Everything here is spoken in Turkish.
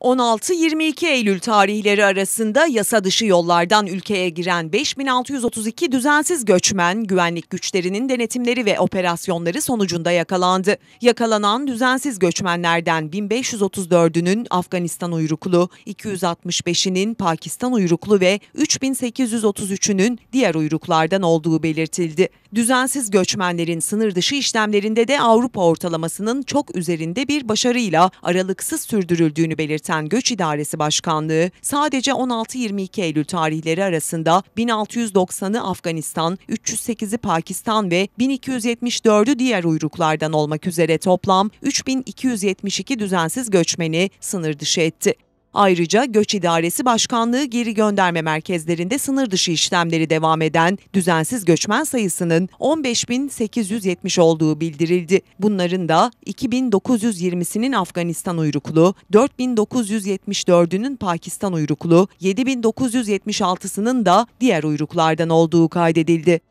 16-22 Eylül tarihleri arasında yasa dışı yollardan ülkeye giren 5632 düzensiz göçmen güvenlik güçlerinin denetimleri ve operasyonları sonucunda yakalandı. Yakalanan düzensiz göçmenlerden 1534'ünün Afganistan uyruklu, 265'inin Pakistan uyruklu ve 3833'ünün diğer uyruklardan olduğu belirtildi. Düzensiz göçmenlerin sınır dışı işlemlerinde de Avrupa ortalamasının çok üzerinde bir başarıyla aralıksız sürdürüldüğünü belirtti yöneten Göç İdaresi Başkanlığı sadece 16-22 Eylül tarihleri arasında 1690'ı Afganistan, 308'i Pakistan ve 1274'ü diğer uyruklardan olmak üzere toplam 3272 düzensiz göçmeni sınır dışı etti. Ayrıca Göç İdaresi Başkanlığı geri gönderme merkezlerinde sınır dışı işlemleri devam eden düzensiz göçmen sayısının 15.870 olduğu bildirildi. Bunların da 2.920'sinin Afganistan uyruklu, 4.974'ünün Pakistan uyruklu, 7.976'sının da diğer uyruklardan olduğu kaydedildi.